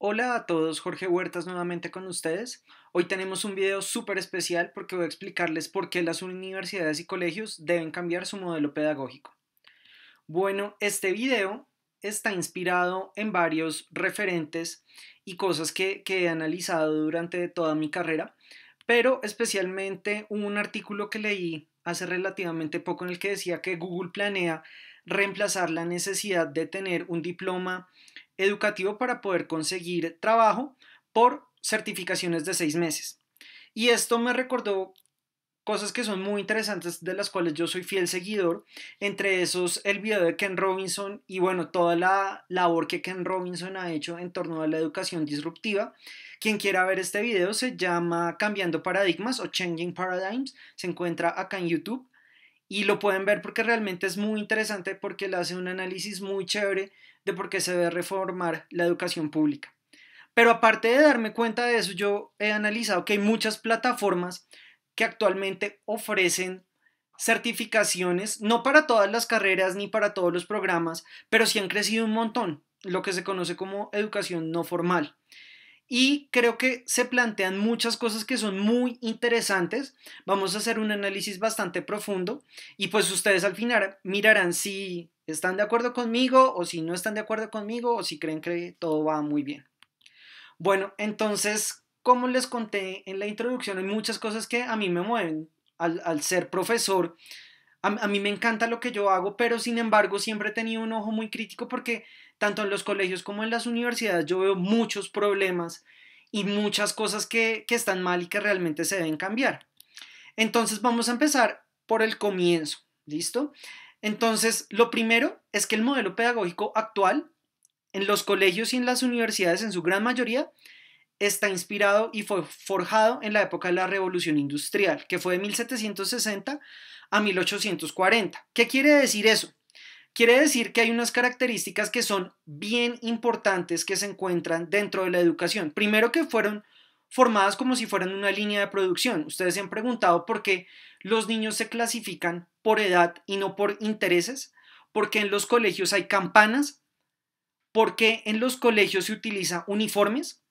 Hola a todos, Jorge Huertas nuevamente con ustedes. Hoy tenemos un video súper especial porque voy a explicarles por qué las universidades y colegios deben cambiar su modelo pedagógico. Bueno, este video está inspirado en varios referentes y cosas que, he analizado durante toda mi carrera, pero especialmente un artículo que leí hace relativamente poco en el que decía que Google planea reemplazar la necesidad de tener un diploma educativo para poder conseguir trabajo por certificaciones de seis meses. Y esto me recordó cosas que son muy interesantes de las cuales yo soy fiel seguidor, entre esos el video de Ken Robinson y bueno, toda la labor que Ken Robinson ha hecho en torno a la educación disruptiva. Quien quiera ver este video se llama Cambiando Paradigmas o Changing Paradigms, se encuentra acá en YouTube y lo pueden ver porque realmente es muy interesante porque le hace un análisis muy chévere de por qué se debe reformar la educación pública. Pero aparte de darme cuenta de eso, yo he analizado que hay muchas plataformas que actualmente ofrecen certificaciones, no para todas las carreras ni para todos los programas, pero sí han crecido un montón, lo que se conoce como educación no formal y creo que se plantean muchas cosas que son muy interesantes. Vamos a hacer un análisis bastante profundo y pues ustedes al final mirarán si están de acuerdo conmigo o si no están de acuerdo conmigo o si creen que todo va muy bien. Bueno, entonces, como les conté en la introducción, hay muchas cosas que a mí me mueven al, ser profesor. A, a mí me encanta lo que yo hago, pero sin embargo siempre he tenido un ojo muy crítico porque tanto en los colegios como en las universidades yo veo muchos problemas y muchas cosas que, están mal y que realmente se deben cambiar. Entonces vamos a empezar por el comienzo, ¿listo? Entonces, lo primero es que el modelo pedagógico actual en los colegios y en las universidades en su gran mayoría está inspirado y fue forjado en la época de la Revolución Industrial, que fue de 1760 a 1840. ¿Qué quiere decir eso? Quiere decir que hay unas características que son bien importantes que se encuentran dentro de la educación. Primero que fueron formadas como si fueran una línea de producción. Ustedes se han preguntado por qué los niños se clasifican por edad y no por intereses, por qué en los colegios hay campanas, por qué en los colegios se utiliza uniformes.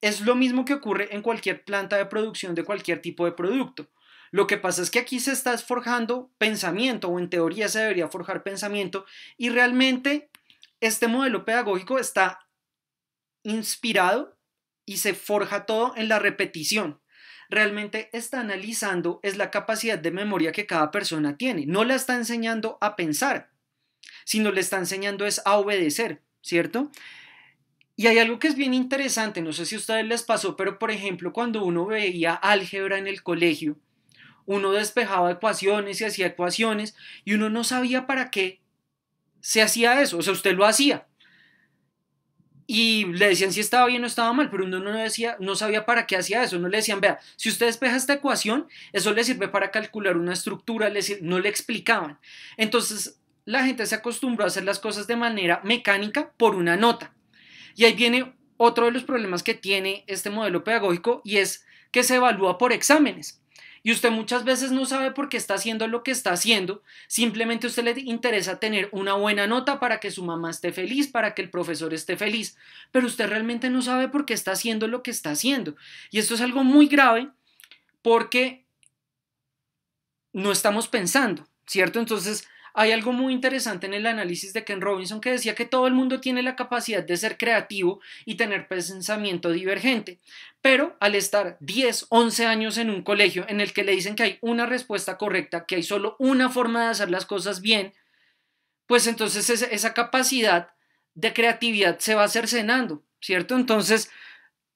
Es lo mismo que ocurre en cualquier planta de producción de cualquier tipo de producto. Lo que pasa es que aquí se está forjando pensamiento, o en teoría se debería forjar pensamiento, y realmente este modelo pedagógico está inspirado y se forja todo en la repetición. Realmente está analizando es la capacidad de memoria que cada persona tiene. No la está enseñando a pensar, sino le está enseñando es a obedecer, ¿cierto? Y hay algo que es bien interesante, no sé si a ustedes les pasó, pero por ejemplo, cuando uno veía álgebra en el colegio, uno despejaba ecuaciones y hacía ecuaciones y uno no sabía para qué se hacía eso, o sea, usted lo hacía. Y le decían si estaba bien o estaba mal, pero uno no, decía, no sabía para qué hacía eso. No le decían, vea, si usted despeja esta ecuación, eso le sirve para calcular una estructura, no le explicaban. Entonces, la gente se acostumbró a hacer las cosas de manera mecánica por una nota. Y ahí viene otro de los problemas que tiene este modelo pedagógico y es que se evalúa por exámenes. Y usted muchas veces no sabe por qué está haciendo lo que está haciendo, simplemente a usted le interesa tener una buena nota para que su mamá esté feliz, para que el profesor esté feliz, pero usted realmente no sabe por qué está haciendo lo que está haciendo. Y esto es algo muy grave porque no estamos pensando, ¿cierto? Entonces, hay algo muy interesante en el análisis de Ken Robinson que decía que todo el mundo tiene la capacidad de ser creativo y tener pensamiento divergente, pero al estar 10, 11 años en un colegio en el que le dicen que hay una respuesta correcta, que hay solo una forma de hacer las cosas bien, pues entonces esa capacidad de creatividad se va cercenando, ¿cierto? Entonces,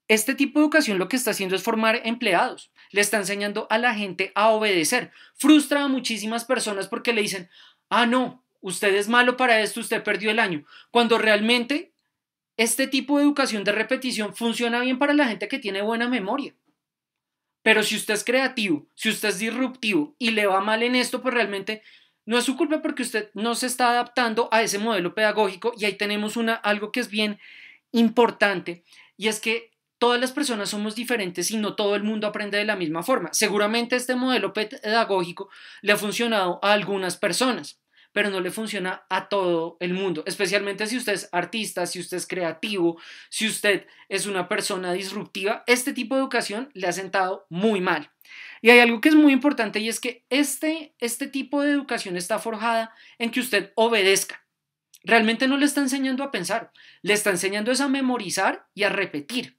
este tipo de educación lo que está haciendo es formar empleados. Le está enseñando a la gente a obedecer. Frustra a muchísimas personas porque le dicen, ah, no, usted es malo para esto, usted perdió el año, cuando realmente este tipo de educación de repetición funciona bien para la gente que tiene buena memoria. Pero si usted es creativo, si usted es disruptivo y le va mal en esto, pues realmente no es su culpa porque usted no se está adaptando a ese modelo pedagógico y ahí tenemos una, algo que es bien importante y es que todas las personas somos diferentes y no todo el mundo aprende de la misma forma. Seguramente este modelo pedagógico le ha funcionado a algunas personas, pero no le funciona a todo el mundo, especialmente si usted es artista, si usted es creativo, si usted es una persona disruptiva, este tipo de educación le ha sentado muy mal. Y hay algo que es muy importante y es que este, este tipo de educación está forjada en que usted obedezca. Realmente no le está enseñando a pensar, le está enseñando es a memorizar y a repetir.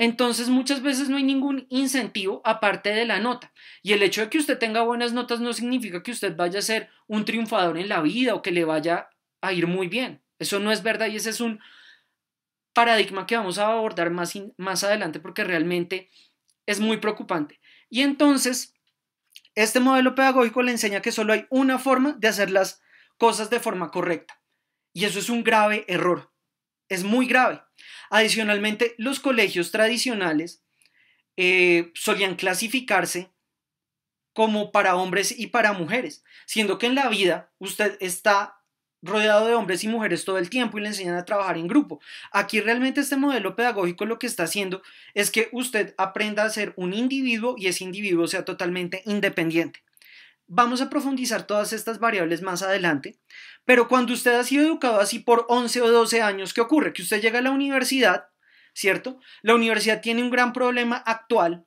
Entonces muchas veces no hay ningún incentivo aparte de la nota. Y el hecho de que usted tenga buenas notas no significa que usted vaya a ser un triunfador en la vida o que le vaya a ir muy bien. Eso no es verdad y ese es un paradigma que vamos a abordar más, más adelante porque realmente es muy preocupante. Y entonces, este modelo pedagógico le enseña que solo hay una forma de hacer las cosas de forma correcta. Y eso es un grave error. Es muy grave. Adicionalmente, los colegios tradicionales eh, solían clasificarse como para hombres y para mujeres, siendo que en la vida usted está rodeado de hombres y mujeres todo el tiempo y le enseñan a trabajar en grupo. Aquí realmente este modelo pedagógico lo que está haciendo es que usted aprenda a ser un individuo y ese individuo sea totalmente independiente. Vamos a profundizar todas estas variables más adelante, pero cuando usted ha sido educado así por 11 o 12 años, ¿qué ocurre? Que usted llega a la universidad, ¿cierto? La universidad tiene un gran problema actual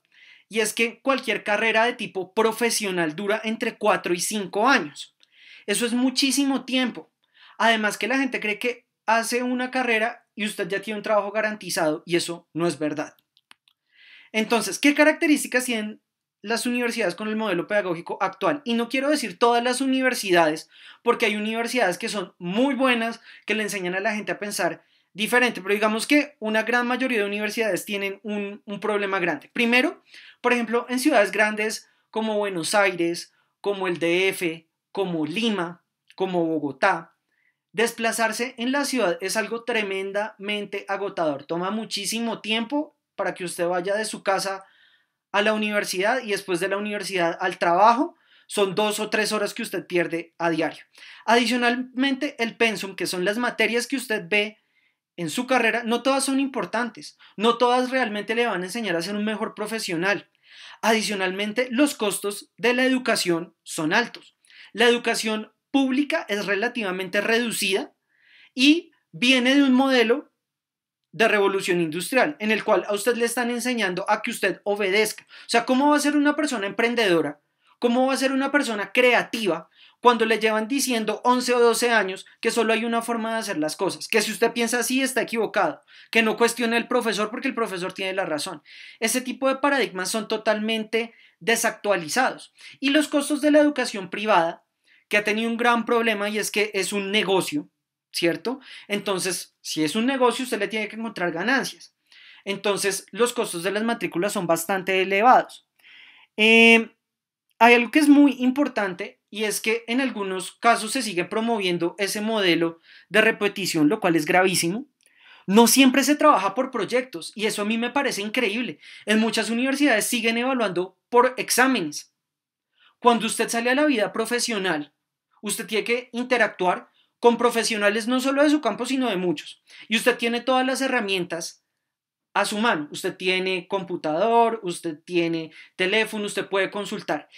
y es que cualquier carrera de tipo profesional dura entre 4 y 5 años. Eso es muchísimo tiempo. Además que la gente cree que hace una carrera y usted ya tiene un trabajo garantizado y eso no es verdad. Entonces, ¿qué características tienen las universidades con el modelo pedagógico actual. Y no quiero decir todas las universidades, porque hay universidades que son muy buenas, que le enseñan a la gente a pensar diferente, pero digamos que una gran mayoría de universidades tienen un, problema grande. Primero, por ejemplo, en ciudades grandes como Buenos Aires, como el DF, como Lima, como Bogotá, desplazarse en la ciudad es algo tremendamente agotador. Toma muchísimo tiempo para que usted vaya de su casa a la universidad y después de la universidad al trabajo, son dos o tres horas que usted pierde a diario. Adicionalmente, el pensum, que son las materias que usted ve en su carrera, no todas son importantes, no todas realmente le van a enseñar a ser un mejor profesional. Adicionalmente, los costos de la educación son altos. La educación pública es relativamente reducida y viene de un modelo de revolución industrial, en el cual a usted le están enseñando a que usted obedezca. O sea, ¿cómo va a ser una persona emprendedora? ¿Cómo va a ser una persona creativa cuando le llevan diciendo 11 o 12 años que solo hay una forma de hacer las cosas, que si usted piensa así está equivocado, que no cuestione al profesor porque el profesor tiene la razón. Ese tipo de paradigmas son totalmente desactualizados. Y los costos de la educación privada, que ha tenido un gran problema y es que es un negocio, ¿cierto? Entonces, si es un negocio, usted le tiene que encontrar ganancias. Entonces, los costos de las matrículas son bastante elevados. Eh, hay algo que es muy importante y es que en algunos casos se sigue promoviendo ese modelo de repetición, lo cual es gravísimo. No siempre se trabaja por proyectos y eso a mí me parece increíble. En muchas universidades siguen evaluando por exámenes. Cuando usted sale a la vida profesional, usted tiene que interactuar con profesionales no solo de su campo, sino de muchos. Y usted tiene todas las herramientas a su mano. Usted tiene computador, usted tiene teléfono, usted puede consultar.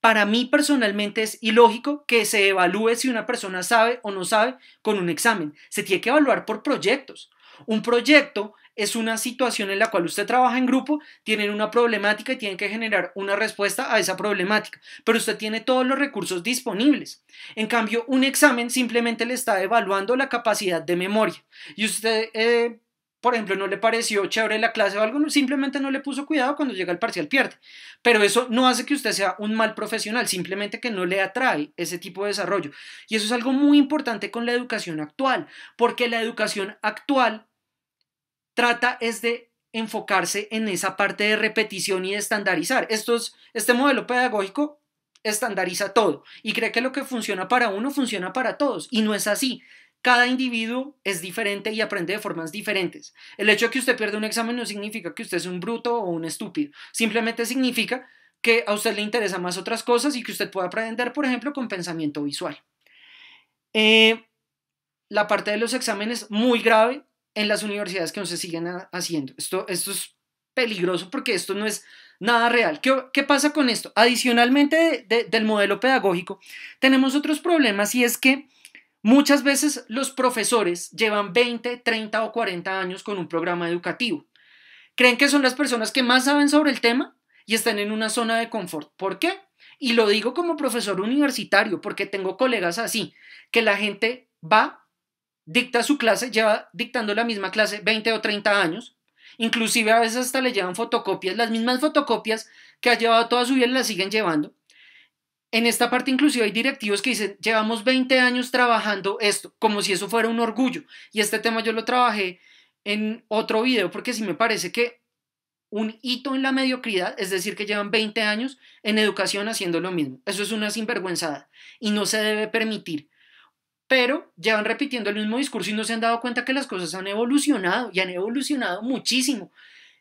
Para mí personalmente es ilógico que se evalúe si una persona sabe o no sabe con un examen. Se tiene que evaluar por proyectos. Un proyecto es una situación en la cual usted trabaja en grupo, tienen una problemática y tienen que generar una respuesta a esa problemática, pero usted tiene todos los recursos disponibles. En cambio, un examen simplemente le está evaluando la capacidad de memoria y usted... Eh, por ejemplo, no le pareció chévere la clase o algo, simplemente no le puso cuidado, cuando llega el parcial pierde. Pero eso no hace que usted sea un mal profesional, simplemente que no le atrae ese tipo de desarrollo. Y eso es algo muy importante con la educación actual, porque la educación actual trata es de enfocarse en esa parte de repetición y de estandarizar. este modelo pedagógico estandariza todo y cree que lo que funciona para uno funciona para todos y no es así. Cada individuo es diferente y aprende de formas diferentes. El hecho de que usted pierda un examen no significa que usted es un bruto o un estúpido, simplemente significa que a usted le interesan más otras cosas y que usted pueda aprender, por ejemplo, con pensamiento visual. Eh, la parte de los exámenes muy grave en las universidades que no se siguen haciendo. Esto, esto es peligroso porque esto no es nada real. ¿Qué, pasa con esto? Adicionalmente del modelo pedagógico, tenemos otros problemas y es que muchas veces los profesores llevan 20, 30 o 40 años con un programa educativo. Creen que son las personas que más saben sobre el tema y están en una zona de confort. ¿Por qué? Y lo digo como profesor universitario porque tengo colegas así, que la gente va dicta su clase, lleva dictando la misma clase 20 o 30 años, inclusive a veces hasta le llevan fotocopias, las mismas fotocopias que ha llevado toda su vida las siguen llevando. En esta parte inclusive hay directivos que dicen, llevamos 20 años trabajando esto, como si eso fuera un orgullo. Y este tema yo lo trabajé en otro video, porque si me parece que un hito en la mediocridad, es decir, que llevan 20 años en educación haciendo lo mismo. Eso es una sinvergüenzada y no se debe permitir pero llevan repitiendo el mismo discurso y no se han dado cuenta que las cosas han evolucionado y han evolucionado muchísimo.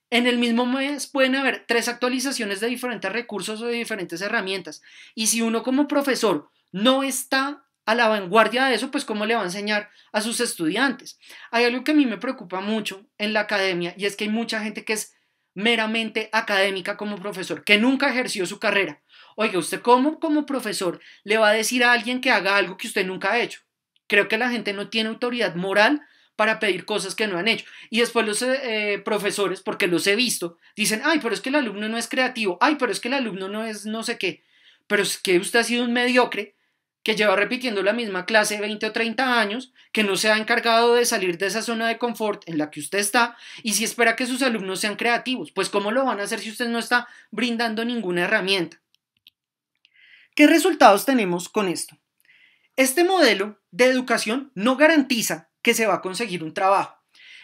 En el mismo mes pueden haber tres actualizaciones de diferentes recursos o de diferentes herramientas. Y si uno como profesor no está a la vanguardia de eso, pues cómo le va a enseñar a sus estudiantes. Hay algo que a mí me preocupa mucho en la academia y es que hay mucha gente que es meramente académica como profesor, que nunca ejerció su carrera. Oiga, ¿usted cómo como profesor le va a decir a alguien que haga algo que usted nunca ha hecho? Creo que la gente no tiene autoridad moral para pedir cosas que no han hecho. Y después los eh, eh, profesores, porque los he visto, dicen, ay, pero es que el alumno no es creativo, ay, pero es que el alumno no es no sé qué, pero es que usted ha sido un mediocre que lleva repitiendo la misma clase 20 o 30 años, que no se ha encargado de salir de esa zona de confort en la que usted está, y si espera que sus alumnos sean creativos, pues ¿cómo lo van a hacer si usted no está brindando ninguna herramienta? ¿Qué resultados tenemos con esto? Este modelo de educación no garantiza que se va a conseguir un trabajo.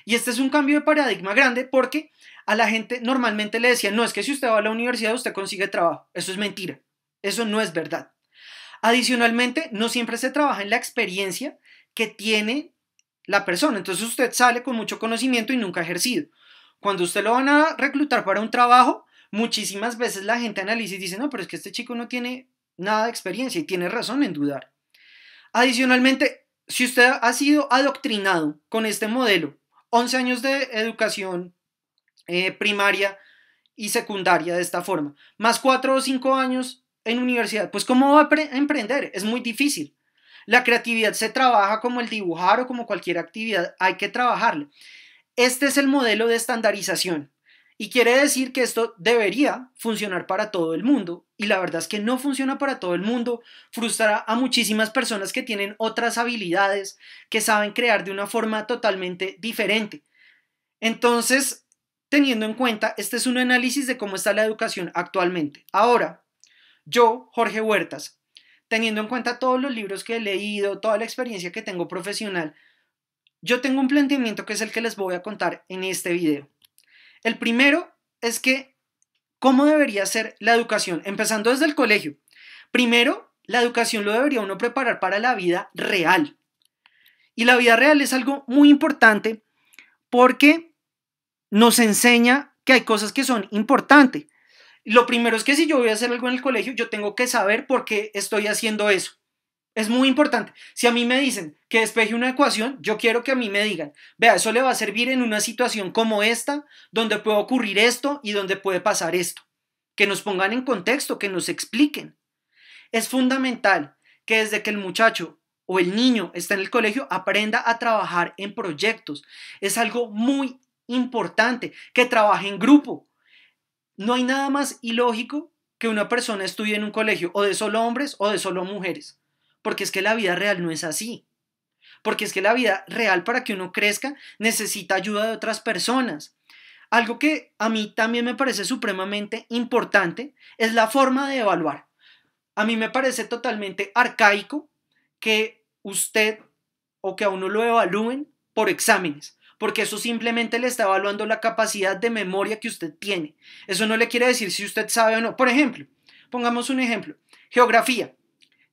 Y este es un cambio de paradigma grande porque a la gente normalmente le decían, no, es que si usted va a la universidad usted consigue trabajo. Eso es mentira. Eso no es verdad. Adicionalmente, no siempre se trabaja en la experiencia que tiene la persona. Entonces usted sale con mucho conocimiento y nunca ha ejercido. Cuando usted lo van a reclutar para un trabajo, muchísimas veces la gente analiza y dice, no, pero es que este chico no tiene nada de experiencia y tiene razón en dudar. Adicionalmente, si usted ha sido adoctrinado con este modelo, 11 años de educación eh, primaria y secundaria de esta forma, más 4 o 5 años en universidad, pues ¿cómo va a emprender? Es muy difícil. La creatividad se trabaja como el dibujar o como cualquier actividad, hay que trabajarla. Este es el modelo de estandarización. Y quiere decir que esto debería funcionar para todo el mundo. Y la verdad es que no funciona para todo el mundo. Frustrará a muchísimas personas que tienen otras habilidades, que saben crear de una forma totalmente diferente. Entonces, teniendo en cuenta, este es un análisis de cómo está la educación actualmente. Ahora, yo, Jorge Huertas, teniendo en cuenta todos los libros que he leído, toda la experiencia que tengo profesional, yo tengo un planteamiento que es el que les voy a contar en este video. El primero es que, ¿cómo debería ser la educación? Empezando desde el colegio. Primero, la educación lo debería uno preparar para la vida real. Y la vida real es algo muy importante porque nos enseña que hay cosas que son importantes. Lo primero es que si yo voy a hacer algo en el colegio, yo tengo que saber por qué estoy haciendo eso. Es muy importante. Si a mí me dicen que despeje una ecuación, yo quiero que a mí me digan, vea, eso le va a servir en una situación como esta, donde puede ocurrir esto y donde puede pasar esto. Que nos pongan en contexto, que nos expliquen. Es fundamental que desde que el muchacho o el niño está en el colegio aprenda a trabajar en proyectos. Es algo muy importante, que trabaje en grupo. No hay nada más ilógico que una persona estudie en un colegio o de solo hombres o de solo mujeres porque es que la vida real no es así. Porque es que la vida real para que uno crezca necesita ayuda de otras personas. Algo que a mí también me parece supremamente importante es la forma de evaluar. A mí me parece totalmente arcaico que usted o que a uno lo evalúen por exámenes, porque eso simplemente le está evaluando la capacidad de memoria que usted tiene. Eso no le quiere decir si usted sabe o no. Por ejemplo, pongamos un ejemplo, geografía.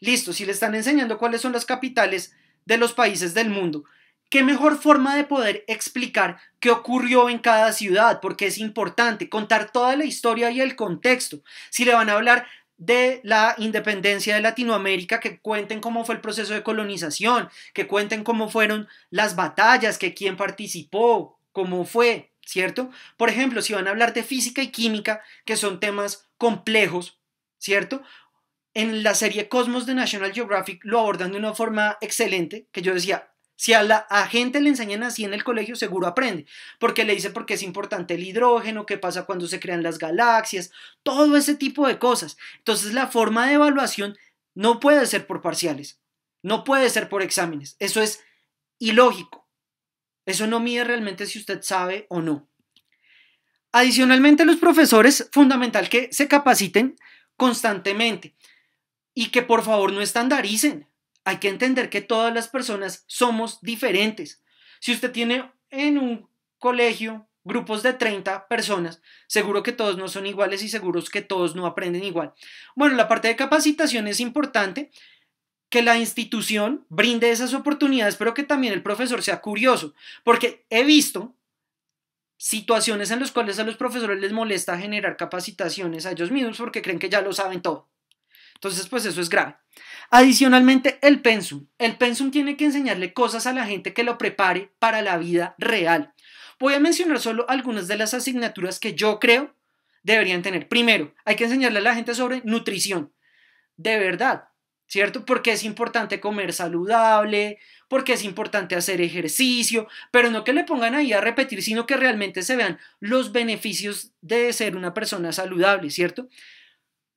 Listo, si le están enseñando cuáles son las capitales de los países del mundo, ¿Qué mejor forma de poder explicar qué ocurrió en cada ciudad? Porque es importante contar toda la historia y el contexto. Si le van a hablar de la independencia de Latinoamérica, que cuenten cómo fue el proceso de colonización, que cuenten cómo fueron las batallas, que quién participó, cómo fue, ¿cierto? Por ejemplo, si van a hablar de física y química, que son temas complejos, ¿cierto? en la serie Cosmos de National Geographic lo abordan de una forma excelente, que yo decía, si a la gente le enseñan así en el colegio, seguro aprende, porque le dice por qué es importante el hidrógeno, qué pasa cuando se crean las galaxias, todo ese tipo de cosas. Entonces la forma de evaluación no puede ser por parciales, no puede ser por exámenes, eso es ilógico. Eso no mide realmente si usted sabe o no. Adicionalmente, los profesores, fundamental que se capaciten constantemente y que por favor no estandaricen. Hay que entender que todas las personas somos diferentes. Si usted tiene en un colegio grupos de 30 personas, seguro que todos no son iguales y seguros que todos no aprenden igual. Bueno, la parte de capacitación es importante que la institución brinde esas oportunidades, pero que también el profesor sea curioso, porque he visto situaciones en las cuales a los profesores les molesta generar capacitaciones a ellos mismos porque creen que ya lo saben todo. Entonces, pues eso es grave. Adicionalmente, el pensum. El pensum tiene que enseñarle cosas a la gente que lo prepare para la vida real. Voy a mencionar solo algunas de las asignaturas que yo creo deberían tener. Primero, hay que enseñarle a la gente sobre nutrición. De verdad, ¿cierto? Porque es importante comer saludable, porque es importante hacer ejercicio, pero no que le pongan ahí a repetir, sino que realmente se vean los beneficios de ser una persona saludable, ¿cierto?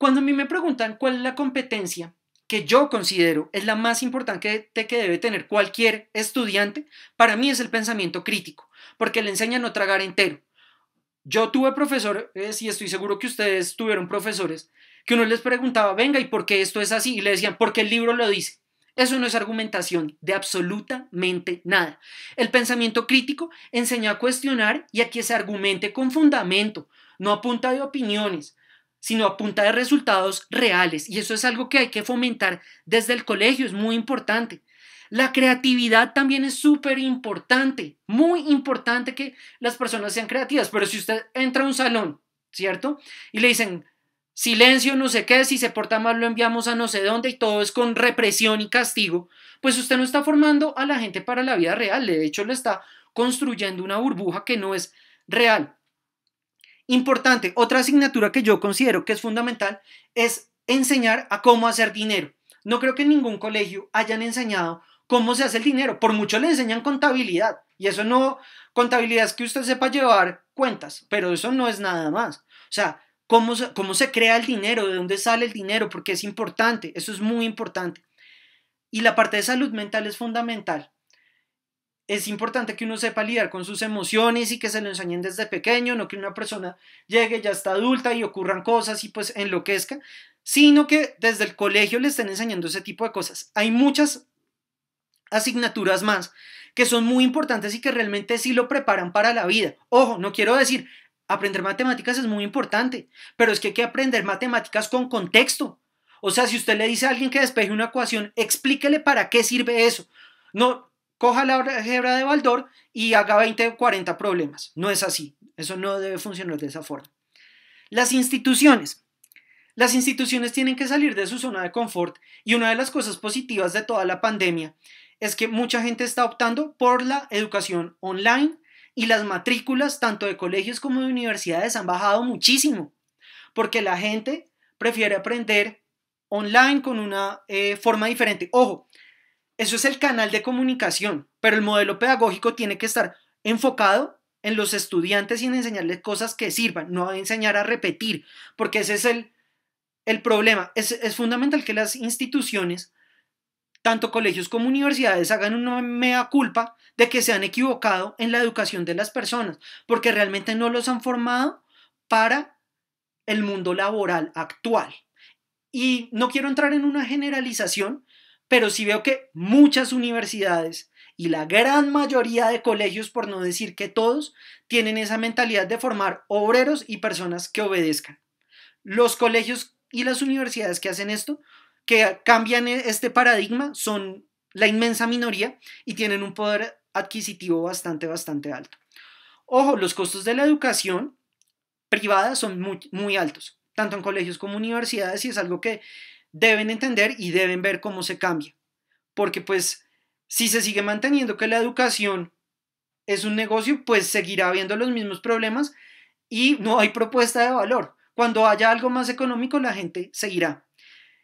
Cuando a mí me preguntan cuál es la competencia que yo considero es la más importante que debe tener cualquier estudiante, para mí es el pensamiento crítico, porque le enseña a no tragar entero. Yo tuve profesores, y estoy seguro que ustedes tuvieron profesores, que uno les preguntaba, venga, ¿y por qué esto es así? Y le decían, porque el libro lo dice. Eso no es argumentación de absolutamente nada. El pensamiento crítico enseña a cuestionar y a que se argumente con fundamento, no a punta de opiniones, sino a punta de resultados reales. Y eso es algo que hay que fomentar desde el colegio, es muy importante. La creatividad también es súper importante, muy importante que las personas sean creativas, pero si usted entra a un salón, ¿cierto? Y le dicen, silencio, no sé qué, si se porta mal lo enviamos a no sé dónde y todo es con represión y castigo, pues usted no está formando a la gente para la vida real, de hecho le está construyendo una burbuja que no es real. Importante, otra asignatura que yo considero que es fundamental es enseñar a cómo hacer dinero. No creo que en ningún colegio hayan enseñado cómo se hace el dinero. Por mucho le enseñan contabilidad. Y eso no, contabilidad es que usted sepa llevar cuentas, pero eso no es nada más. O sea, cómo cómo se crea el dinero, de dónde sale el dinero, porque es importante, eso es muy importante. Y la parte de salud mental es fundamental es importante que uno sepa lidiar con sus emociones y que se lo enseñen desde pequeño, no que una persona llegue ya está adulta y ocurran cosas y pues enloquezca, sino que desde el colegio le estén enseñando ese tipo de cosas. Hay muchas asignaturas más que son muy importantes y que realmente sí lo preparan para la vida. Ojo, no quiero decir, aprender matemáticas es muy importante, pero es que hay que aprender matemáticas con contexto. O sea, si usted le dice a alguien que despeje una ecuación, explíquele para qué sirve eso. No, coja la de Baldor y haga 20 o 40 problemas. No es así. Eso no debe funcionar de esa forma. Las instituciones. Las instituciones tienen que salir de su zona de confort y una de las cosas positivas de toda la pandemia es que mucha gente está optando por la educación online y las matrículas tanto de colegios como de universidades han bajado muchísimo porque la gente prefiere aprender online con una eh, forma diferente. Ojo, eso es el canal de comunicación, pero el modelo pedagógico tiene que estar enfocado en los estudiantes y en enseñarles cosas que sirvan, no enseñar a repetir, porque ese es el, problema. Es, es, fundamental que las instituciones, tanto colegios como universidades, hagan una mea culpa de que se han equivocado en la educación de las personas, porque realmente no los han formado para el mundo laboral actual. Y no quiero entrar en una generalización, pero sí veo que muchas universidades y la gran mayoría de colegios, por no decir que todos, tienen esa mentalidad de formar obreros y personas que obedezcan. Los colegios y las universidades que hacen esto, que cambian e-, este paradigma, son la inmensa minoría y tienen un poder adquisitivo bastante, bastante alto. Ojo, los costos de la educación privada son muy, muy altos, tanto en colegios como universidades, y es algo que deben entender y deben ver cómo se cambia. Porque pues si se sigue manteniendo que la educación es un negocio, pues seguirá habiendo los mismos problemas y no hay propuesta de valor. Cuando haya algo más económico, la gente seguirá.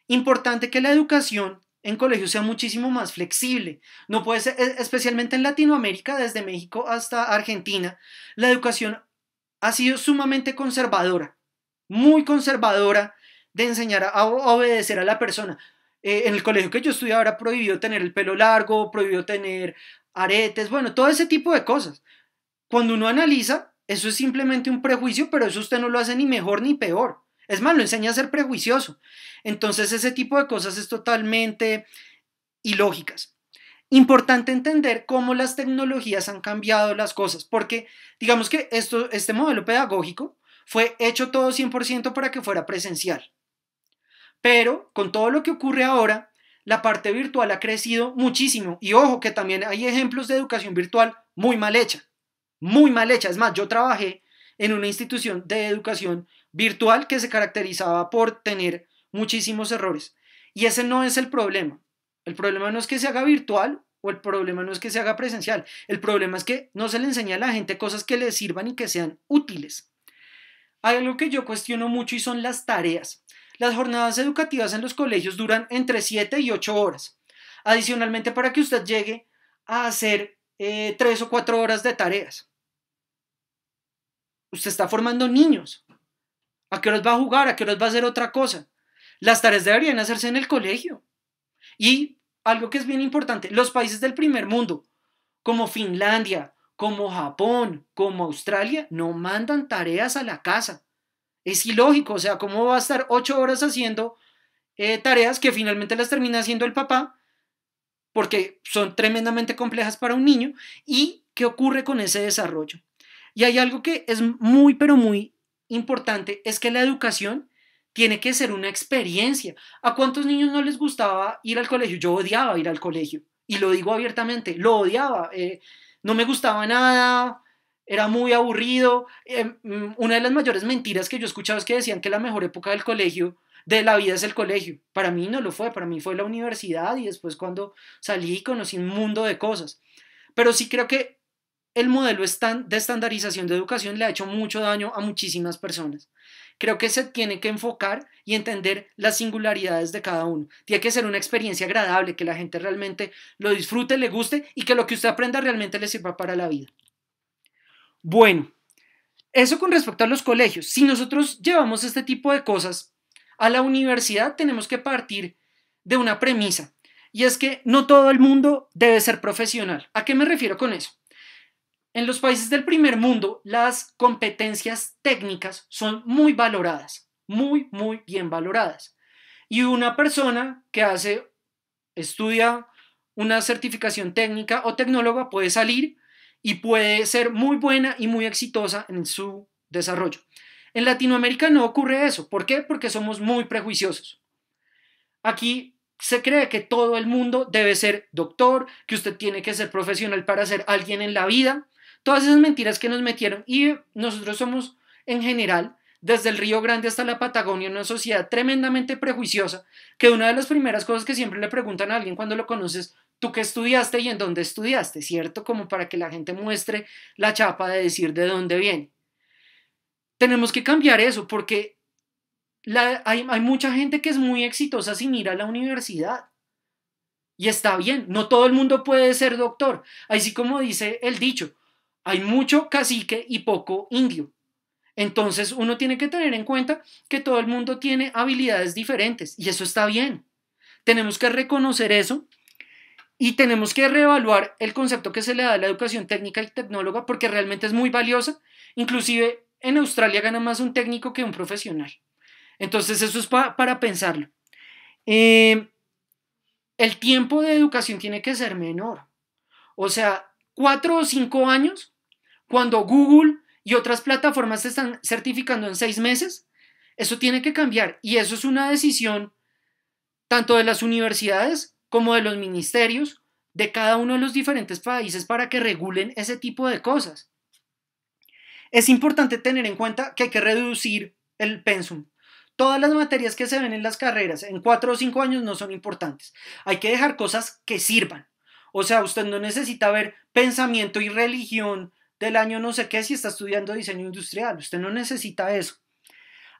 Importante que la educación en colegios sea muchísimo más flexible. No puede ser, e, especialmente en Latinoamérica, desde México hasta Argentina, la educación ha sido sumamente conservadora, muy conservadora de enseñar a obedecer a la persona. Eh, en el colegio que yo estudié ahora prohibió tener el pelo largo, prohibió tener aretes, bueno, todo ese tipo de cosas. Cuando uno analiza, eso es simplemente un prejuicio, pero eso usted no lo hace ni mejor ni peor. Es más, lo enseña a ser prejuicioso. Entonces ese tipo de cosas es totalmente ilógicas. Importante entender cómo las tecnologías han cambiado las cosas, porque digamos que esto, este modelo pedagógico fue hecho todo 100% para que fuera presencial. Pero con todo lo que ocurre ahora, la parte virtual ha crecido muchísimo. Y ojo que también hay ejemplos de educación virtual muy mal hecha. Muy mal hecha. Es más, yo trabajé en una institución de educación virtual que se caracterizaba por tener muchísimos errores. Y ese no es el problema. El problema no es que se haga virtual o el problema no es que se haga presencial. El problema es que no se le enseña a la gente cosas que le sirvan y que sean útiles. Hay algo que yo cuestiono mucho y son las tareas. Las jornadas educativas en los colegios duran entre 7 y 8 horas. Adicionalmente, para que usted llegue a hacer eh, tres 3 o 4 horas de tareas. Usted está formando niños. ¿A qué los va a jugar? ¿A qué los va a hacer otra cosa? Las tareas deberían hacerse en el colegio. Y algo que es bien importante, los países del primer mundo, como Finlandia, como Japón, como Australia, no mandan tareas a la casa. Es ilógico, o sea, ¿cómo va a estar ocho horas haciendo eh, tareas que finalmente las termina haciendo el papá? Porque son tremendamente complejas para un niño. ¿Y qué ocurre con ese desarrollo? Y hay algo que es muy, pero muy importante, es que la educación tiene que ser una experiencia. ¿A cuántos niños no les gustaba ir al colegio? Yo odiaba ir al colegio y lo digo abiertamente, lo odiaba, eh, no me gustaba nada, era muy aburrido. Em, mm, una de las mayores mentiras que yo he escuchado es que decían que la mejor época del colegio, de la vida es el colegio. Para mí no lo fue, para mí fue la universidad y después cuando salí conocí un mundo de cosas. Pero sí creo que el modelo de estandarización de educación le ha hecho mucho daño a muchísimas personas. Creo que se tiene que enfocar y entender las singularidades de cada uno. Tiene que ser una experiencia agradable, que la gente realmente lo disfrute, le guste y que lo que usted aprenda realmente le sirva para la vida. Bueno, eso con respecto a los colegios. Si nosotros llevamos este tipo de cosas a la universidad, tenemos que partir de una premisa, y es que no todo el mundo debe ser profesional. ¿A qué me refiero con eso? En los países del primer mundo, las competencias técnicas son muy valoradas, muy, muy bien valoradas. Y una persona que hace, estudia una certificación técnica o tecnóloga puede salir y puede ser muy buena y muy exitosa en su desarrollo. En Latinoamérica no ocurre eso. ¿Por qué? Porque somos muy prejuiciosos. Aquí se cree que todo el mundo debe ser doctor, que usted tiene que ser profesional para ser alguien en la vida. Todas esas mentiras que nos metieron y nosotros somos en general desde el Río Grande hasta la Patagonia, una sociedad tremendamente prejuiciosa, que una de las primeras cosas que siempre le preguntan a alguien cuando lo conoces, tú que estudiaste y en dónde estudiaste, ¿cierto? Como para que la gente muestre la chapa de decir de dónde viene. Tenemos que cambiar eso porque hay, hay mucha gente que es muy exitosa sin ir a la universidad. Y está bien, no todo el mundo puede ser doctor. Así como dice el dicho, hay mucho cacique y poco indio. Entonces uno tiene que tener en cuenta que todo el mundo tiene habilidades diferentes y eso está bien. Tenemos que reconocer eso y tenemos que reevaluar el concepto que se le da a la educación técnica y tecnóloga porque realmente es muy valiosa. Inclusive en Australia gana más un técnico que un profesional. Entonces eso es para pensarlo. Eh, el tiempo de educación tiene que ser menor. O sea, cuatro o cinco años, cuando Google y otras plataformas se están certificando en seis meses, eso tiene que cambiar. Y eso es una decisión tanto de las universidades como de los ministerios de cada uno de los diferentes países para que regulen ese tipo de cosas. Es importante tener en cuenta que hay que reducir el pensum. Todas las materias que se ven en las carreras en cuatro o cinco años no son importantes. Hay que dejar cosas que sirvan. O sea, usted no necesita ver pensamiento y religión del año no sé qué si está estudiando diseño industrial. Usted no necesita eso.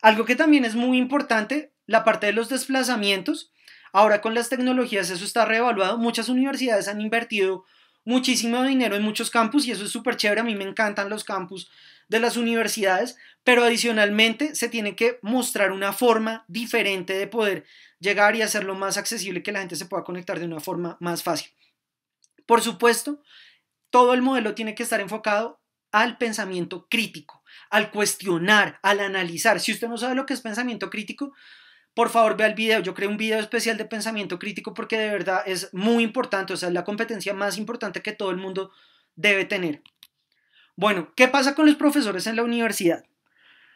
Algo que también es muy importante, la parte de los desplazamientos Ahora con las tecnologías eso está reevaluado. Muchas universidades han invertido muchísimo dinero en muchos campus y eso es súper chévere. A mí me encantan los campus de las universidades, pero adicionalmente se tiene que mostrar una forma diferente de poder llegar y hacerlo más accesible que la gente se pueda conectar de una forma más fácil. Por supuesto, todo el modelo tiene que estar enfocado al pensamiento crítico, al cuestionar, al analizar. Si usted no sabe lo que es pensamiento crítico, por favor ve el video. Yo creo un video especial de pensamiento crítico porque de verdad es muy importante, o sea, es la competencia más importante que todo el mundo debe tener. Bueno, ¿qué pasa con los profesores en la universidad?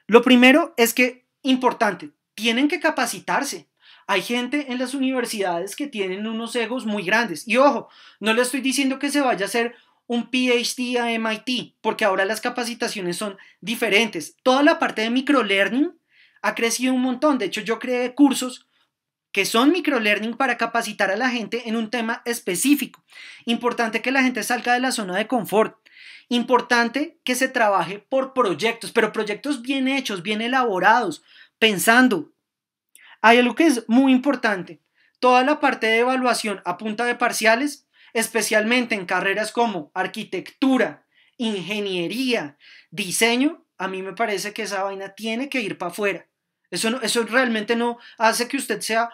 Lo primero es que, importante, tienen que capacitarse. Hay gente en las universidades que tienen unos egos muy grandes. Y ojo, no le estoy diciendo que se vaya a hacer un PhD a MIT, porque ahora las capacitaciones son diferentes. Toda la parte de microlearning ha crecido un montón. De hecho, yo creé cursos que son microlearning para capacitar a la gente en un tema específico. Importante que la gente salga de la zona de confort. Importante que se trabaje por proyectos, pero proyectos bien hechos, bien elaborados, pensando. Hay algo que es muy importante. Toda la parte de evaluación a punta de parciales, especialmente en carreras como arquitectura, ingeniería, diseño, a mí me parece que esa vaina tiene que ir para afuera. Eso, realmente no hace que usted sea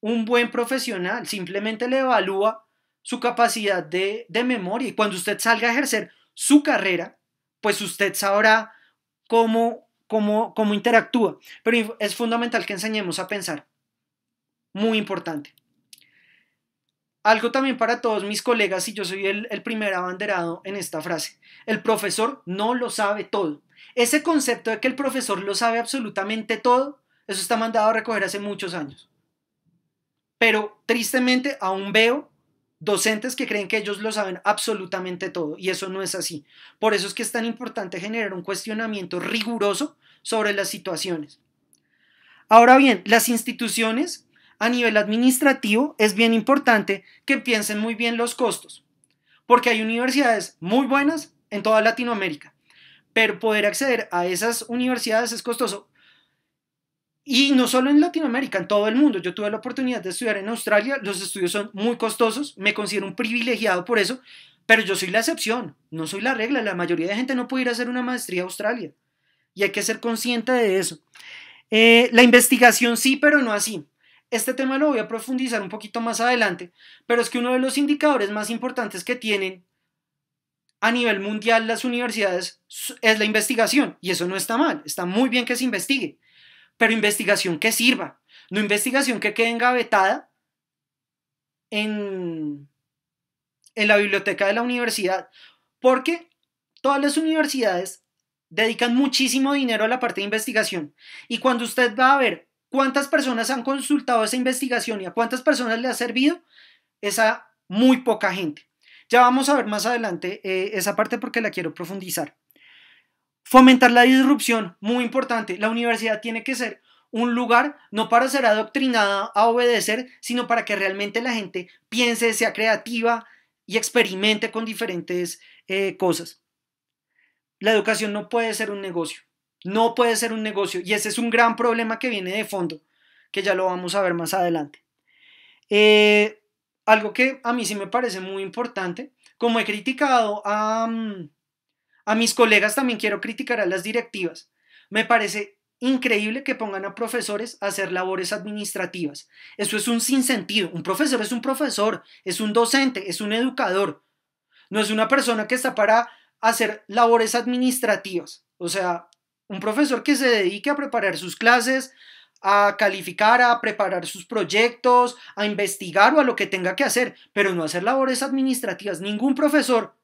un buen profesional, simplemente le evalúa su capacidad de, memoria y cuando usted salga a ejercer su carrera, pues usted sabrá cómo, interactúa. Pero es fundamental que enseñemos a pensar. Muy importante. Algo también para todos mis colegas, y yo soy el primer abanderado en esta frase. El profesor no lo sabe todo. Ese concepto de que el profesor lo sabe absolutamente todo, eso está mandado a recoger hace muchos años. Pero tristemente aún veo docentes que creen que ellos lo saben absolutamente todo y eso no es así. Por eso es que es tan importante generar un cuestionamiento riguroso sobre las situaciones. Ahora bien, las instituciones a nivel administrativo es bien importante que piensen muy bien los costos, porque hay universidades muy buenas en toda Latinoamérica pero poder acceder a esas universidades es costoso. Y no solo en Latinoamérica, en todo el mundo. Yo tuve la oportunidad de estudiar en Australia, los estudios son muy costosos, me considero un privilegiado por eso, pero yo soy la excepción, no soy la regla. La mayoría de gente no puede ir a hacer una maestría a Australia y hay que ser consciente de eso. Eh, la investigación sí, pero no así. Este tema lo voy a profundizar un poquito más adelante, pero es que uno de los indicadores más importantes que tienen a nivel mundial las universidades es la investigación y eso no está mal, está muy bien que se investigue, pero investigación que sirva, no investigación que quede engavetada en, en la biblioteca de la universidad, porque todas las universidades dedican muchísimo dinero a la parte de investigación y cuando usted va a ver cuántas personas han consultado esa investigación y a cuántas personas le ha servido, es a muy poca gente. Ya vamos a ver más adelante eh, esa parte porque la quiero profundizar. Fomentar la disrupción, muy importante. La universidad tiene que ser un lugar no para ser adoctrinada a obedecer, sino para que realmente la gente piense, sea creativa y experimente con diferentes eh, cosas. La educación no puede ser un negocio, no puede ser un negocio y ese es un gran problema que viene de fondo, que ya lo vamos a ver más adelante. Eh, algo que a mí sí me parece muy importante, como he criticado a, mm, a mis colegas, también quiero criticar a las directivas. Me parece increíble que pongan a profesores a hacer labores administrativas. Eso es un sinsentido. Un profesor es un profesor, es un docente, es un educador. No es una persona que está para hacer labores administrativas. O sea, un profesor que se dedique a preparar sus clases, a calificar, a preparar sus proyectos, a investigar o a lo que tenga que hacer, pero no hacer labores administrativas. Ningún profesor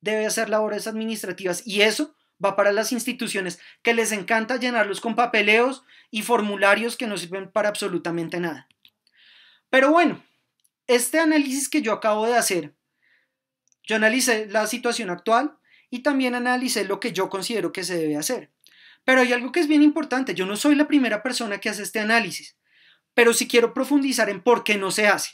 debe hacer labores administrativas y eso va para las instituciones que les encanta llenarlos con papeleos y formularios que no sirven para absolutamente nada. Pero bueno, este análisis que yo acabo de hacer, yo analicé la situación actual y también analicé lo que yo considero que se debe hacer. Pero hay algo que es bien importante, yo no soy la primera persona que hace este análisis, pero sí quiero profundizar en por qué no se hace.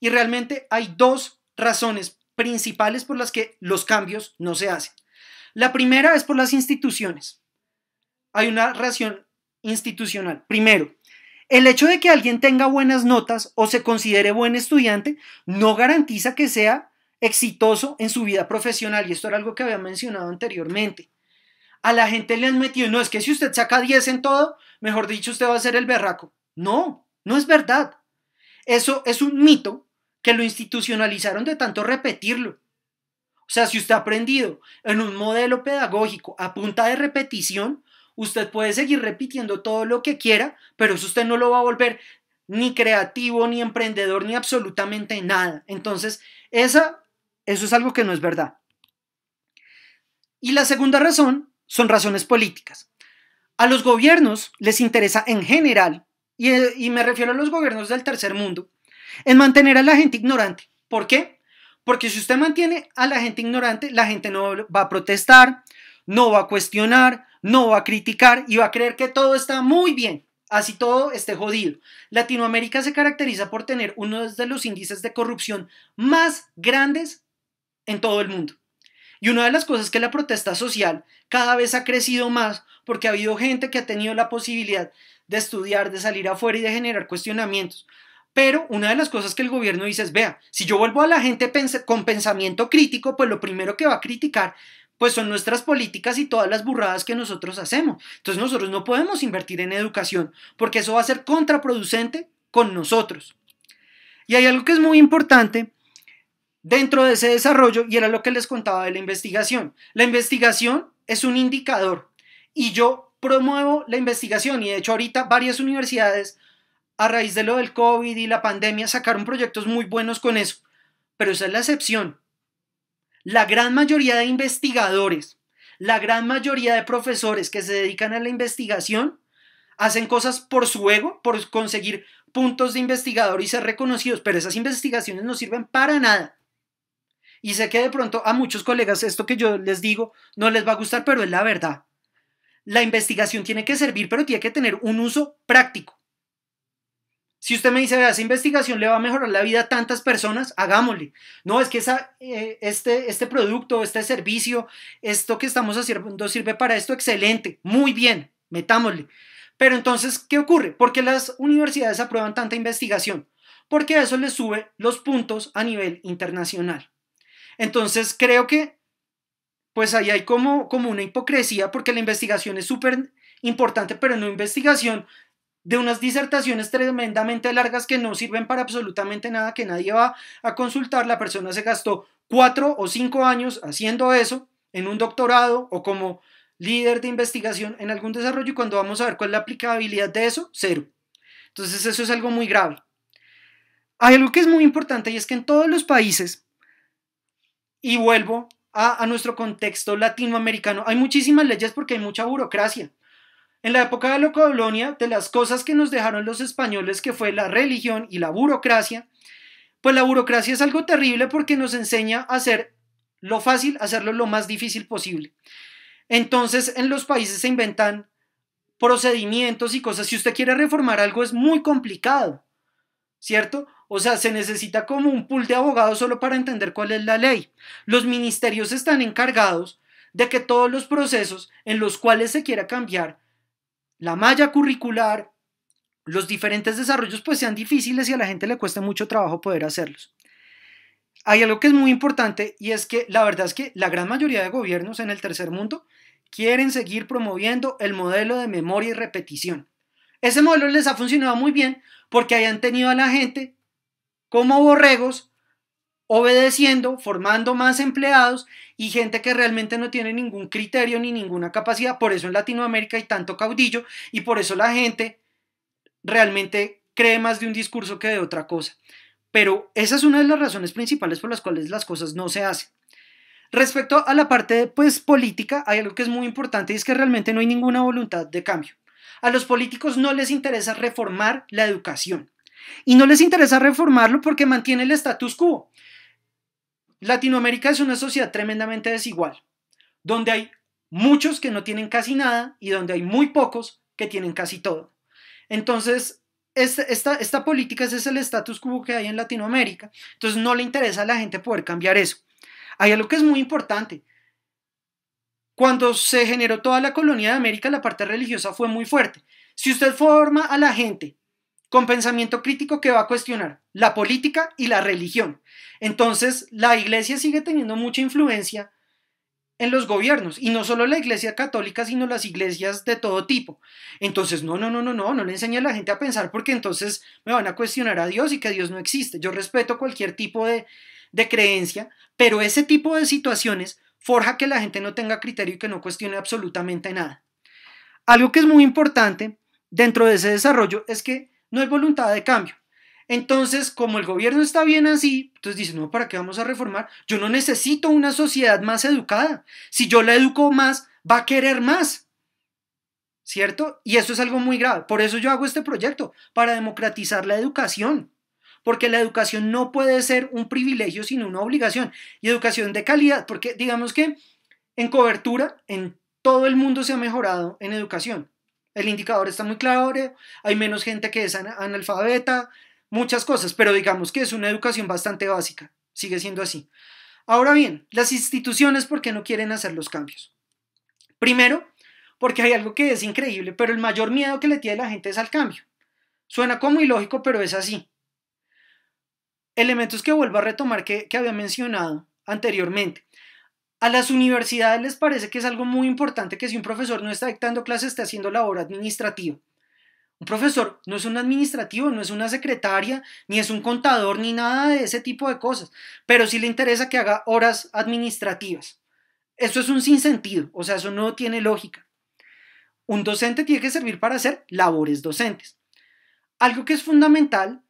Y realmente hay dos razones principales por las que los cambios no se hacen. La primera es por las instituciones. Hay una razón institucional. Primero, el hecho de que alguien tenga buenas notas o se considere buen estudiante no garantiza que sea exitoso en su vida profesional. Y esto era algo que había mencionado anteriormente a la gente le han metido, no, es que si usted saca 10 en todo, mejor dicho, usted va a ser el berraco. No, no es verdad. Eso es un mito que lo institucionalizaron de tanto repetirlo. O sea, si usted ha aprendido en un modelo pedagógico a punta de repetición, usted puede seguir repitiendo todo lo que quiera, pero eso usted no lo va a volver ni creativo, ni emprendedor, ni absolutamente nada. Entonces, esa, eso es algo que no es verdad. Y la segunda razón son razones políticas. A los gobiernos les interesa en general, eh, y, me refiero a los gobiernos del tercer mundo, en mantener a la gente ignorante. ¿Por qué? Porque si usted mantiene a la gente ignorante, la gente no va a protestar, no va a cuestionar, no va a criticar y va a creer que todo está muy bien, así todo esté jodido. Latinoamérica se caracteriza por tener uno de los índices de corrupción más grandes en todo el mundo. Y una de las cosas que la protesta social cada vez ha crecido más porque ha habido gente que ha tenido la posibilidad de estudiar, de salir afuera y de generar cuestionamientos. Pero una de las cosas que el gobierno dice es, vea, si yo vuelvo a la gente con pensamiento crítico, pues lo primero que va a criticar pues son nuestras políticas y todas las burradas que nosotros hacemos. Entonces nosotros no podemos invertir en educación porque eso va a ser contraproducente con nosotros. Y hay algo que es muy importante dentro de ese desarrollo, y era lo que les contaba de la investigación. La investigación es un indicador y yo promuevo la investigación y de hecho ahorita varias universidades a raíz de lo del COVID y la pandemia sacaron proyectos muy buenos con eso, pero esa es la excepción. La gran mayoría de investigadores, la gran mayoría de profesores que se dedican a la investigación hacen cosas por su ego, por conseguir puntos de investigador y ser reconocidos, pero esas investigaciones no sirven para nada. Y sé que de pronto a muchos colegas esto que yo les digo no les va a gustar, pero es la verdad. La investigación tiene que servir, pero tiene que tener un uso práctico. Si usted me dice, esa investigación le va a mejorar la vida a tantas personas, hagámosle. No, es que eh, este, este producto, este servicio, esto que estamos haciendo sirve para esto, excelente, muy bien, metámosle. Pero entonces, ¿qué ocurre? ¿Por qué las universidades aprueban tanta investigación? Porque eso les sube los puntos a nivel internacional. Entonces creo que pues ahí hay como, como una hipocresía porque la investigación es súper importante, pero no investigación de unas disertaciones tremendamente largas que no sirven para absolutamente nada, que nadie va a consultar. La persona se gastó cuatro o cinco años haciendo eso en un doctorado o como líder de investigación en algún desarrollo y cuando vamos a ver cuál es la aplicabilidad de eso, cero. Entonces eso es algo muy grave. Hay algo que es muy importante y es que en todos los países y vuelvo a, nuestro contexto latinoamericano. Hay muchísimas leyes porque hay mucha burocracia. En la época de la colonia, de las cosas que nos dejaron los españoles, que fue la religión y la burocracia, pues la burocracia es algo terrible porque nos enseña a hacer lo fácil, hacerlo lo más difícil posible. Entonces, en los países se inventan procedimientos y cosas. Si usted quiere reformar algo, es muy complicado, ¿cierto? O sea, se necesita como un pool de abogados solo para entender cuál es la ley. Los ministerios están encargados de que todos los procesos en los cuales se quiera cambiar la malla curricular, los diferentes desarrollos, pues sean difíciles y a la gente le cueste mucho trabajo poder hacerlos. Hay algo que es muy importante y es que la verdad es que la gran mayoría de gobiernos en el tercer mundo quieren seguir promoviendo el modelo de memoria y repetición. Ese modelo les ha funcionado muy bien porque hayan tenido a la gente como borregos, obedeciendo, formando más empleados y gente que realmente no tiene ningún criterio ni ninguna capacidad. Por eso en Latinoamérica hay tanto caudillo y por eso la gente realmente cree más de un discurso que de otra cosa. Pero esa es una de las razones principales por las cuales las cosas no se hacen. Respecto a la parte pues, política, hay algo que es muy importante y es que realmente no hay ninguna voluntad de cambio. A los políticos no les interesa reformar la educación. Y no les interesa reformarlo porque mantiene el status quo. Latinoamérica es una sociedad tremendamente desigual, donde hay muchos que no tienen casi nada y donde hay muy pocos que tienen casi todo. Entonces, este, esta, política, es el status quo que hay en Latinoamérica. Entonces no le interesa a la gente poder cambiar eso. Hay algo que es muy importante. Cuando se generó toda la colonia de América, la parte religiosa fue muy fuerte. Si usted forma a la gente con pensamiento crítico que va a cuestionar la política y la religión. Entonces, la iglesia sigue teniendo mucha influencia en los gobiernos, y no solo la iglesia católica, sino las iglesias de todo tipo. Entonces, no, no, no, no, no, no le enseña a la gente a pensar porque entonces me van a cuestionar a Dios y que Dios no existe. Yo respeto cualquier tipo de, de creencia, pero ese tipo de situaciones forja que la gente no tenga criterio y que no cuestione absolutamente nada. Algo que es muy importante dentro de ese desarrollo es que no hay voluntad de cambio. Entonces, como el gobierno está bien así, entonces dice, no, ¿para qué vamos a reformar? Yo no necesito una sociedad más educada. Si yo la educo más, va a querer más. ¿Cierto? Y eso es algo muy grave. Por eso yo hago este proyecto, para democratizar la educación. Porque la educación no puede ser un privilegio, sino una obligación. Y educación de calidad, porque digamos que en cobertura, en todo el mundo se ha mejorado en educación. El indicador está muy claro, hay menos gente que es analfabeta, muchas cosas, pero digamos que es una educación bastante básica, sigue siendo así. Ahora bien, las instituciones, ¿por qué no quieren hacer los cambios? Primero, porque hay algo que es increíble, pero el mayor miedo que le tiene la gente es al cambio. Suena como ilógico, pero es así. Elementos que vuelvo a retomar que, que había mencionado anteriormente. A las universidades les parece que es algo muy importante que si un profesor no está dictando clases, esté haciendo labor administrativa. Un profesor no es un administrativo, no es una secretaria, ni es un contador, ni nada de ese tipo de cosas, pero sí le interesa que haga horas administrativas. Eso es un sinsentido, o sea, eso no tiene lógica. Un docente tiene que servir para hacer labores docentes. Algo que es fundamental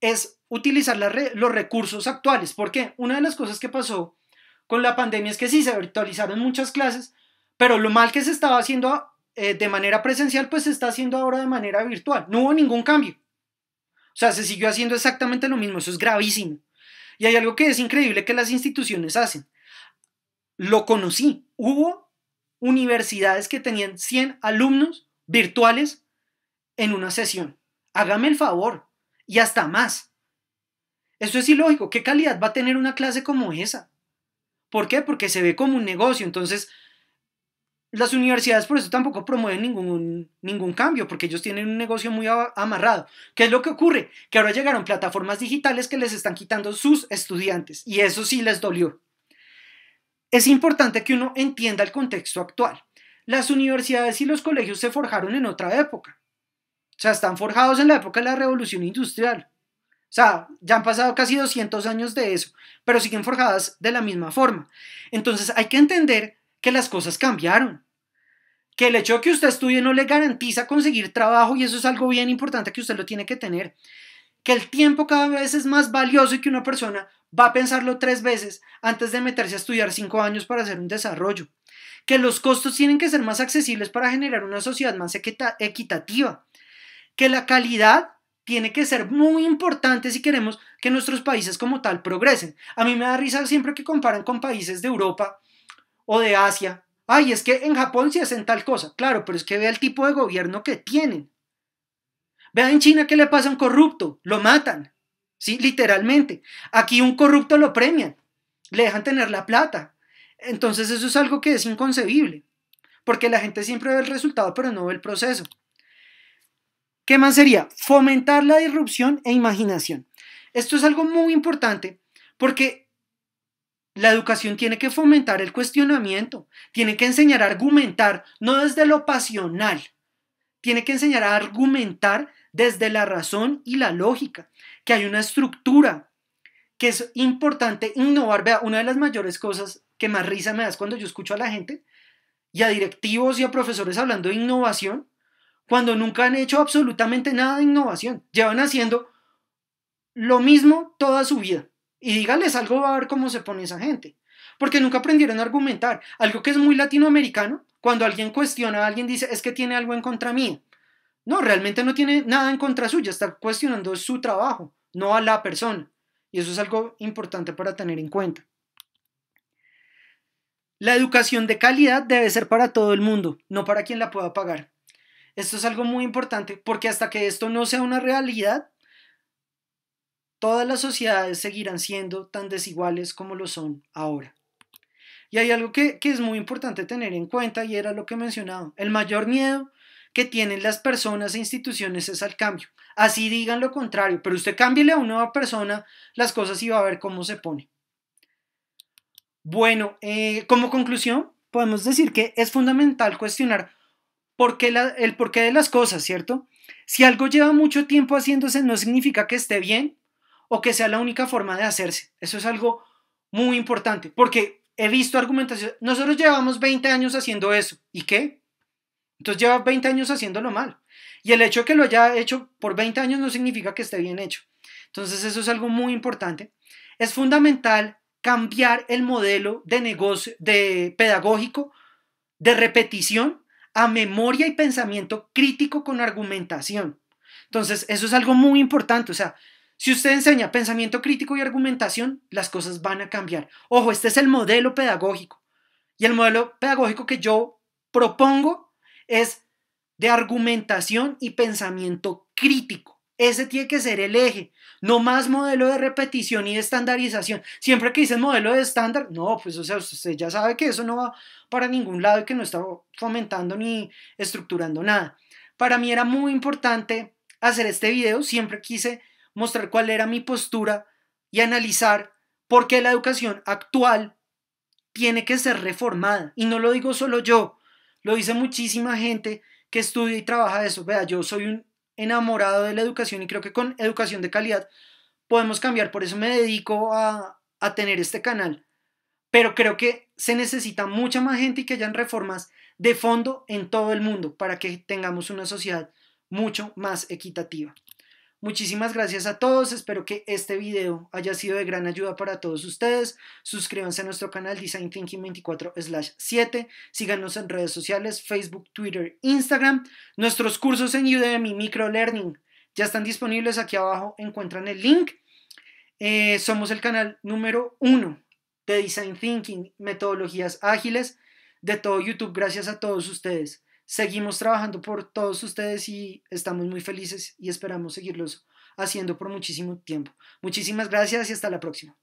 es utilizar los recursos actuales, porque una de las cosas que pasó con la pandemia es que sí, se virtualizaron muchas clases, pero lo mal que se estaba haciendo eh, de manera presencial, pues se está haciendo ahora de manera virtual. No hubo ningún cambio. O sea, se siguió haciendo exactamente lo mismo. Eso es gravísimo. Y hay algo que es increíble que las instituciones hacen. Lo conocí. Hubo universidades que tenían 100 alumnos virtuales en una sesión. Hágame el favor. Y hasta más. Eso es ilógico. ¿Qué calidad va a tener una clase como esa? ¿Por qué? Porque se ve como un negocio. Entonces, las universidades por eso tampoco promueven ningún, ningún cambio, porque ellos tienen un negocio muy amarrado. ¿Qué es lo que ocurre? Que ahora llegaron plataformas digitales que les están quitando sus estudiantes y eso sí les dolió. Es importante que uno entienda el contexto actual. Las universidades y los colegios se forjaron en otra época. O sea, están forjados en la época de la revolución industrial. O sea, ya han pasado casi 200 años de eso, pero siguen forjadas de la misma forma. Entonces hay que entender que las cosas cambiaron, que el hecho de que usted estudie no le garantiza conseguir trabajo y eso es algo bien importante que usted lo tiene que tener, que el tiempo cada vez es más valioso y que una persona va a pensarlo tres veces antes de meterse a estudiar cinco años para hacer un desarrollo, que los costos tienen que ser más accesibles para generar una sociedad más equitativa, que la calidad tiene que ser muy importante si queremos que nuestros países como tal progresen. A mí me da risa siempre que comparan con países de Europa o de Asia. Ay, es que en Japón sí hacen tal cosa. Claro, pero es que vea el tipo de gobierno que tienen. Vea en China qué le pasa a un corrupto. Lo matan. Sí, literalmente. Aquí un corrupto lo premian. Le dejan tener la plata. Entonces eso es algo que es inconcebible. Porque la gente siempre ve el resultado, pero no ve el proceso. ¿Qué más sería? Fomentar la disrupción e imaginación. Esto es algo muy importante porque la educación tiene que fomentar el cuestionamiento, tiene que enseñar a argumentar, no desde lo pasional, tiene que enseñar a argumentar desde la razón y la lógica, que hay una estructura, que es importante innovar. Vea, una de las mayores cosas que más risa me das cuando yo escucho a la gente y a directivos y a profesores hablando de innovación cuando nunca han hecho absolutamente nada de innovación. Llevan haciendo lo mismo toda su vida. Y dígales algo va a ver cómo se pone esa gente. Porque nunca aprendieron a argumentar. Algo que es muy latinoamericano, cuando alguien cuestiona a alguien dice, es que tiene algo en contra mí. No, realmente no tiene nada en contra suya, está cuestionando su trabajo, no a la persona. Y eso es algo importante para tener en cuenta. La educación de calidad debe ser para todo el mundo, no para quien la pueda pagar. Esto es algo muy importante porque hasta que esto no sea una realidad, todas las sociedades seguirán siendo tan desiguales como lo son ahora. Y hay algo que, es muy importante tener en cuenta y era lo que he mencionado. El mayor miedo que tienen las personas e instituciones es al cambio. Así digan lo contrario, pero usted cámbiele a una nueva persona las cosas y va a ver cómo se pone. Bueno, eh, como conclusión, podemos decir que es fundamental cuestionar porque el porqué de las cosas, ¿cierto? Si algo lleva mucho tiempo haciéndose, no significa que esté bien o que sea la única forma de hacerse. Eso es algo muy importante, porque he visto argumentación. Nosotros llevamos 20 años haciendo eso. ¿Y qué? Entonces lleva 20 años haciéndolo mal. Y el hecho de que lo haya hecho por 20 años no significa que esté bien hecho. Entonces eso es algo muy importante. Es fundamental cambiar el modelo de negocio, de pedagógico, de repetición a memoria y pensamiento crítico con argumentación. Entonces, eso es algo muy importante. O sea, si usted enseña pensamiento crítico y argumentación, las cosas van a cambiar. Ojo, este es el modelo pedagógico. Y el modelo pedagógico que yo propongo es de argumentación y pensamiento crítico. Ese tiene que ser el eje. No más modelo de repetición y de estandarización. Siempre que dicen modelo de estándar, no, pues o sea, usted ya sabe que eso no va para ningún lado y que no está fomentando ni estructurando nada. Para mí era muy importante hacer este video. Siempre quise mostrar cuál era mi postura y analizar por qué la educación actual tiene que ser reformada. Y no lo digo solo yo, lo dice muchísima gente que estudia y trabaja eso. Vea, yo soy un enamorado de la educación y creo que con educación de calidad podemos cambiar. Por eso me dedico a, a tener este canal. Pero creo que se necesita mucha más gente y que hayan reformas de fondo en todo el mundo para que tengamos una sociedad mucho más equitativa. Muchísimas gracias a todos, espero que este video haya sido de gran ayuda para todos ustedes. Suscríbanse a nuestro canal Design Thinking 24/7, síganos en redes sociales, Facebook, Twitter, Instagram. Nuestros cursos en Udemy Learning, ya están disponibles, aquí abajo encuentran el link. Eh, somos el canal número uno de Design Thinking, metodologías ágiles de todo YouTube. Gracias a todos ustedes. Seguimos trabajando por todos ustedes y estamos muy felices y esperamos seguirlos haciendo por muchísimo tiempo. Muchísimas gracias y hasta la próxima.